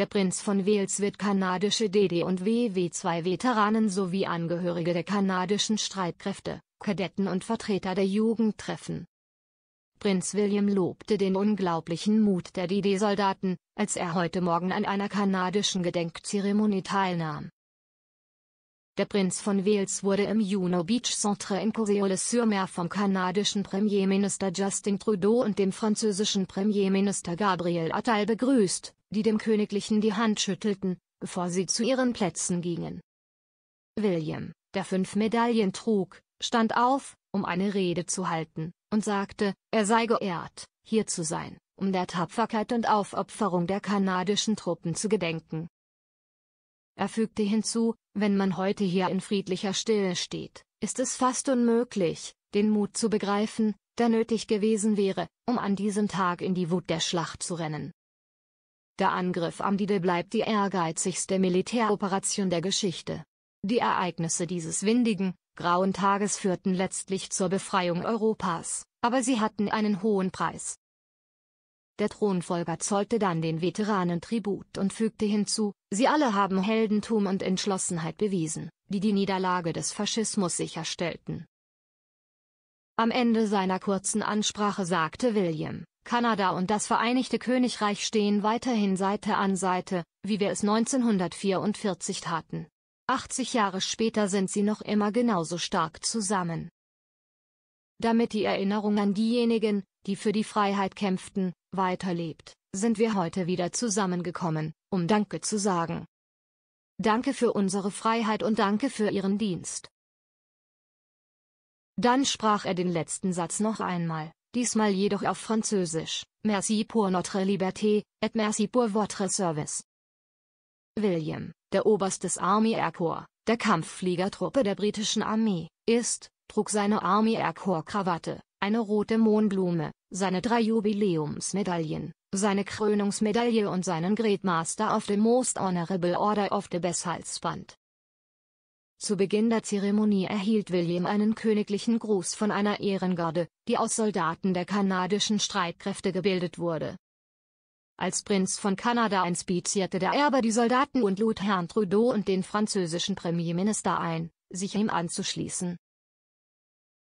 Der Prinz von Wales wird kanadische DD- und WW2-Veteranen sowie Angehörige der kanadischen Streitkräfte, Kadetten und Vertreter der Jugend treffen. Prinz William lobte den unglaublichen Mut der DD-Soldaten, als er heute Morgen an einer kanadischen Gedenkzeremonie teilnahm. Der Prinz von Wales wurde im Juno Beach Centre in Coriolis-sur-Mer vom kanadischen Premierminister Justin Trudeau und dem französischen Premierminister Gabriel Attal begrüßt, die dem Königlichen die Hand schüttelten, bevor sie zu ihren Plätzen gingen. William, der fünf Medaillen trug, stand auf, um eine Rede zu halten, und sagte, er sei geehrt, hier zu sein, um der Tapferkeit und Aufopferung der kanadischen Truppen zu gedenken. Er fügte hinzu, wenn man heute hier in friedlicher Stille steht, ist es fast unmöglich, den Mut zu begreifen, der nötig gewesen wäre, um an diesem Tag in die Wut der Schlacht zu rennen. Der Angriff am Dide bleibt die ehrgeizigste Militäroperation der Geschichte. Die Ereignisse dieses windigen, grauen Tages führten letztlich zur Befreiung Europas, aber sie hatten einen hohen Preis. Der Thronfolger zollte dann den Veteranen Tribut und fügte hinzu, sie alle haben Heldentum und Entschlossenheit bewiesen, die die Niederlage des Faschismus sicherstellten. Am Ende seiner kurzen Ansprache sagte William, Kanada und das Vereinigte Königreich stehen weiterhin Seite an Seite, wie wir es 1944 taten. 80 Jahre später sind sie noch immer genauso stark zusammen. Damit die Erinnerung an diejenigen, die für die Freiheit kämpften, weiterlebt, sind wir heute wieder zusammengekommen, um Danke zu sagen. Danke für unsere Freiheit und danke für Ihren Dienst. Dann sprach er den letzten Satz noch einmal, diesmal jedoch auf Französisch, Merci pour notre liberté, et merci pour votre service. William, der Oberst des Army Air Corps, der Kampffliegertruppe der britischen Armee, ist, trug seine Army Air Corps Krawatte, eine rote Mohnblume, seine drei Jubiläumsmedaillen, seine Krönungsmedaille und seinen Great Master of the Most Honorable Order of the Best Halsband. Zu Beginn der Zeremonie erhielt William einen königlichen Gruß von einer Ehrengarde, die aus Soldaten der kanadischen Streitkräfte gebildet wurde. Als Prinz von Kanada inspizierte der Erbe die Soldaten und lud Herrn Trudeau und den französischen Premierminister ein, sich ihm anzuschließen.